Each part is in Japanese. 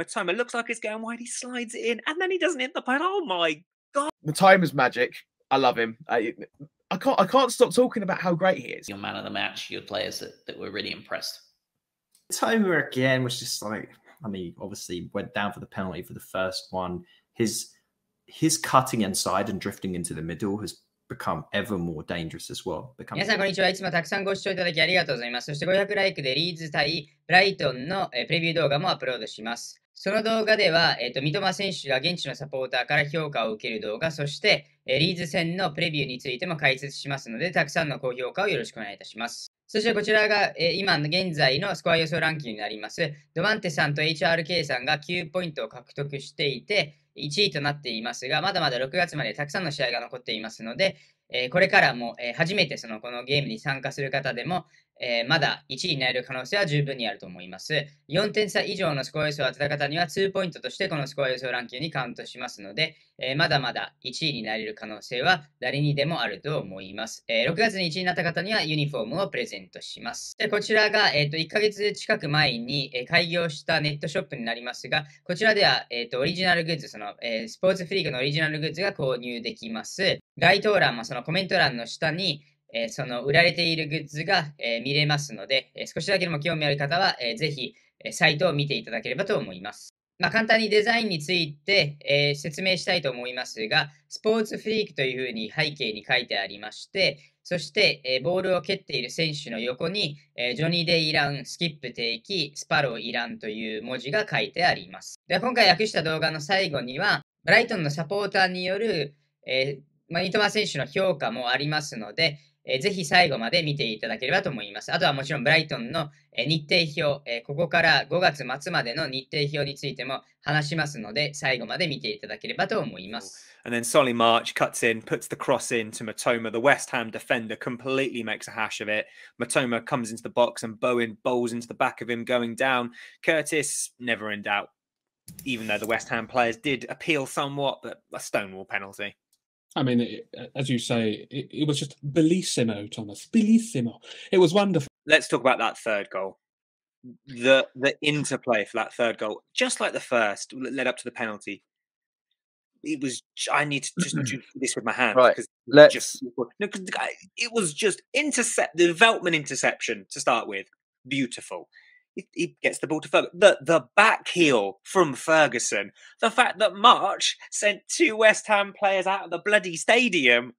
Matoma looks like he's going wide. He slides it in, and then he doesn't hit the pad. Oh my god! Matoma's magic. I love him. I, I can't. I can't stop talking about how great he is. Your man of the match. Your players that, that were really impressed. Matoma again was just like. I mean, obviously went down for the penalty for the first one. His his cutting inside and drifting into the middle has become ever more dangerous as well. 皆さん、こんにちは。いつもたくさんご視聴いただきありがとうございます。そして500ライクでリーズ対ブライトンのプレビュー動画もアップロードします。その動画では、えーと、三笘選手が現地のサポーターから評価を受ける動画、そして、リーズ戦のプレビューについても解説しますので、たくさんの高評価をよろしくお願いいたします。そしてこちらが、今現在のスコア予想ランキングになります。ドバンテさんと HRK さんが9ポイントを獲得していて、1位となっていますが、まだまだ6月までたくさんの試合が残っていますので、えこれからも、え初めてそのこのゲームに参加する方でも、えー、まだ1位になれる可能性は十分にあると思います。4点差以上のスコア予想を当てた方には2ポイントとしてこのスコア予想ランキングにカウントしますので、えー、まだまだ1位になれる可能性は誰にでもあると思います。えー、6月に1位になった方にはユニフォームをプレゼントします。でこちらが、えーと、1ヶ月近く前に、開業したネットショップになりますが、こちらでは、えーと、オリジナルグッズその、えスポーツフリークのオリジナルグッズが購入できます。該当欄、そのコメント欄の下に、えその売られているグッズが、え見れますので、え少しだけでも興味ある方は、えー、ぜひ、えサイトを見ていただければと思います。まあ、簡単にデザインについて、え説明したいと思いますが、スポーツフリークというふうに背景に書いてありまして、そして、えボールを蹴っている選手の横に、えジョニー・デイ・イラン、スキップ・テイキ、スパロー・イランという文字が書いてあります。では今回訳した動画の最後には、ブライトンのサポーターによる、えーまあ、三笘選手の評価もありますので、えぜひ最後まで見ていただければと思います。あとはもちろんブライトンの、え日程表、えここから5月末までの日程表についても話しますので、最後まで見ていただければと思います。And then Solly March cuts in, puts the cross in to Matoma. The West Ham defender completely makes a hash of it. Matoma comes into the box and Bowen bowls into the back of him, going down. Curtis, never in doubt, even though the West Ham players did appeal somewhat, but a stonewall penalty. I mean, it, as you say, it, it, was just bellissimo, Thomas. Bellissimo. It was wonderful. Let's talk about that third goal. The the interplay for that third goal, just like the first, led up to the penalty. It was. I need to just do this with my hand, right? Because just no, it was just intercept the Veltman interception to start with. Beautiful he, gets the ball to Ferguson. The, the back heel from Ferguson. The fact that March sent two West Ham players out of the bloody stadium.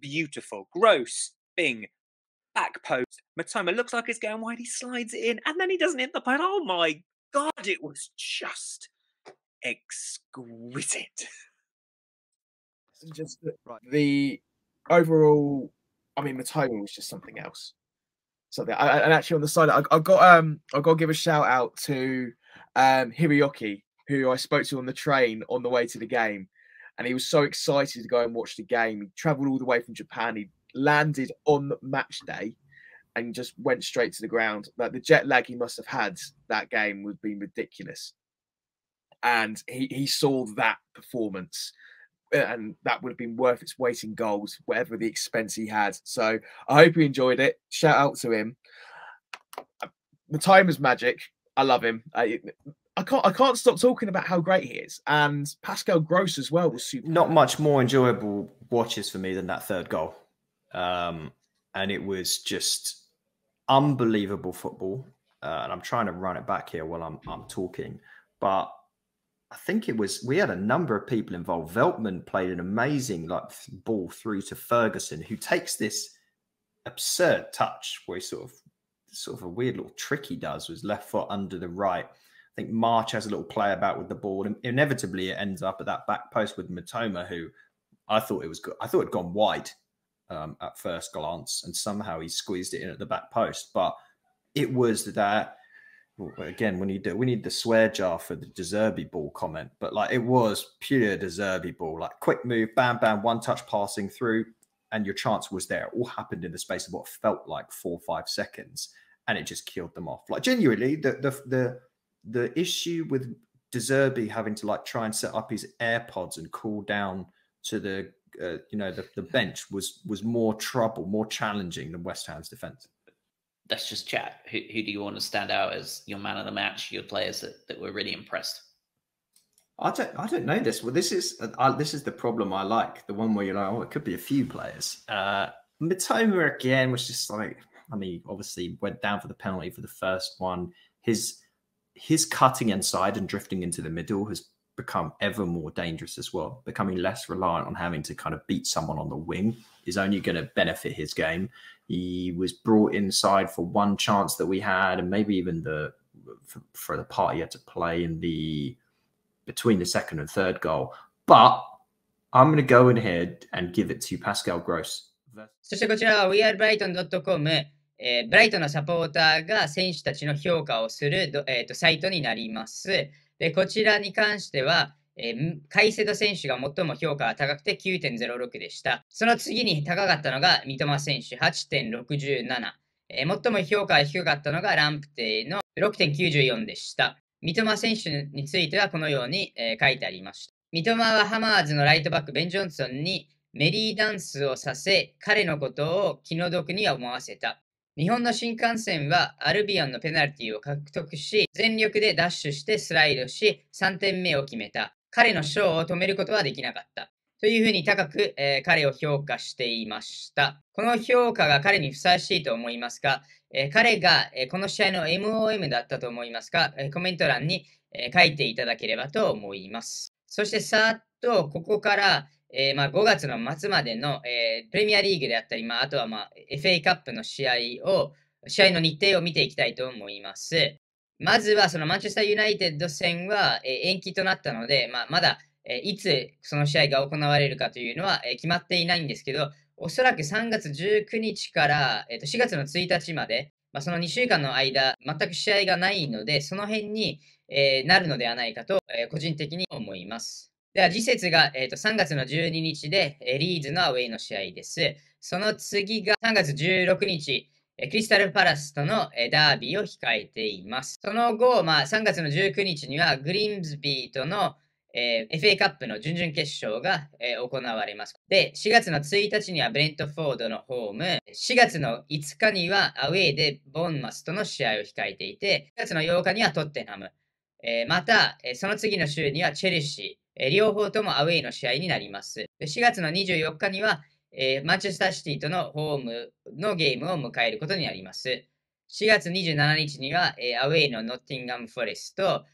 Beautiful. Gross. Bing. Back post. Matoma looks like he's going wide. He slides it in and then he doesn't hit the post. Oh my God. It was just exquisite. Just the, the overall, I mean, Matoma was just something else. I, and actually, on the side, I, I got um, I got to give a shout out to um, Hiroyuki, who I spoke to on the train on the way to the game, and he was so excited to go and watch the game. He travelled all the way from Japan. He landed on match day, and just went straight to the ground. Like the jet lag he must have had that game would be ridiculous. And he, he saw that performance and that would have been worth its weight in goals, whatever the expense he had. So I hope you enjoyed it. Shout out to him. The time is magic. I love him. I, I can't I can't stop talking about how great he is. And Pascal Gross as well was super. Not much more enjoyable watches for me than that third goal. Um, and it was just unbelievable football. Uh, and I'm trying to run it back here while I'm I'm talking, but I think it was we had a number of people involved. Veltman played an amazing like ball through to Ferguson, who takes this absurd touch where he sort of sort of a weird little trick he does with left foot under the right. I think March has a little play about with the ball, and inevitably it ends up at that back post with Matoma, who I thought it was good. I thought it'd gone wide um, at first glance, and somehow he squeezed it in at the back post. But it was that again, we need the, we need the swear jar for the Deserby ball comment, but like it was pure Deserby ball, like quick move, bam, bam, one touch passing through, and your chance was there. It all happened in the space of what felt like four or five seconds, and it just killed them off. Like genuinely, the the the the issue with Deserby having to like try and set up his AirPods and cool down to the uh, you know the, the bench was was more trouble, more challenging than West Ham's defense let's just chat. Who, who do you want to stand out as your man of the match, your players that, that were really impressed? I don't, I don't know this. Well, this is uh, this is the problem I like. The one where you're like, oh, it could be a few players. Uh, Matoma again was just like, I mean, obviously went down for the penalty for the first one. His his cutting inside and drifting into the middle has become ever more dangerous as well. Becoming less reliant on having to kind of beat someone on the wing is only going to benefit his game. He was brought inside for one chance that we had, and maybe even the for, for the part he had to play in the between the second and third goal. But I'm going to go ahead and give it to Pascal Gross. そしてこちらは wearebrighton.com、えー、ブライトのサポーターが選手たちの評価をする、えー、とサイトになります。でこちらに関しては、カイセド選手が最も評価が高くて9.06でした。その次に高かったのが三笘選手8.67。最も評価が低かったのがランプテイの6.94でした。三笘選手についてはこのように、書いてありました。三笘はハマーズのライトバックベン・ジョンソンにメリーダンスをさせ、彼のことを気の毒には思わせた。日本の新幹線はアルビオンのペナルティを獲得し、全力でダッシュしてスライドし、3点目を決めた。彼の賞を止めることはできなかった。というふうに高く、えー、彼を評価していました。この評価が彼にふさわしいと思いますか、えー、彼が、えー、この試合の MOM だったと思いますか、えコメント欄に、え書いていただければと思います。そしてさっとここから、えまあ、5月の末までの、えプレミアリーグであったり、まあ、あとは、まあ、FA カップの試合を試合の日程を見ていきたいと思います。まずはそのマンチェスターユナイテッド戦は、延期となったので、まあ、まだ、いつその試合が行われるかというのは、決まっていないんですけど、おそらく3月19日から、4月の1日まで、まあ、その2週間の間、全く試合がないので、その辺に、なるのではないかと、個人的に思います。では、次節が、3月の12日で、リーズのアウェイの試合です。その次が3月16日、クリスタルパラスとのダービーを控えています。その後、まあ、3月の19日にはグリーンズビーとの、えー、FA カップの準々決勝が、えー、行われます。で、4月の1日にはブレントフォードのホーム、4月の5日にはアウェーでボンマスとの試合を控えていて、4月の8日にはトッテナム、えー、また、その次の週にはチェルシー、両方ともアウェーの試合になります。4月の24日にはえー、マンチェスターシティとのホームのゲームを迎えることになります。4月27日には、えー、アウェイのノッティンガム・フォレスト、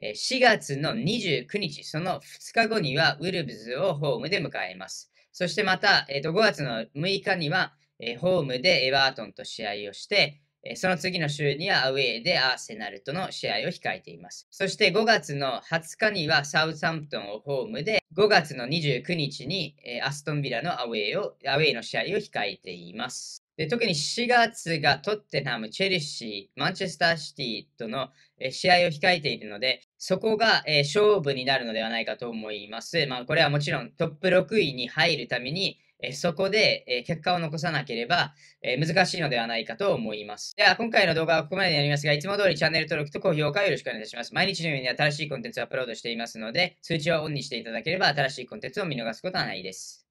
えー、4月の29日、その2日後にはウルブズをホームで迎えます。そしてまた、えー、と5月の6日には、えー、ホームでエバートンと試合をして、その次の週にはアウェーでアーセナルとの試合を控えています。そして5月の20日にはサウサンプトンをホームで、5月の29日にアストンビラのアウェーをアウェーの試合を控えています。で特に4月がトッテナム、チェルシー、マンチェスターシティとの試合を控えているので、そこが勝負になるのではないかと思います。まあ、これはもちろんトップ6位に入るためにえそこで、え結果を残さなければ、え難しいのではないかと思います。では、今回の動画はここまでになりますが、いつも通りチャンネル登録と高評価をよろしくお願いいたします。毎日のように新しいコンテンツをアップロードしていますので、通知をオンにしていただければ、新しいコンテンツを見逃すことはないです。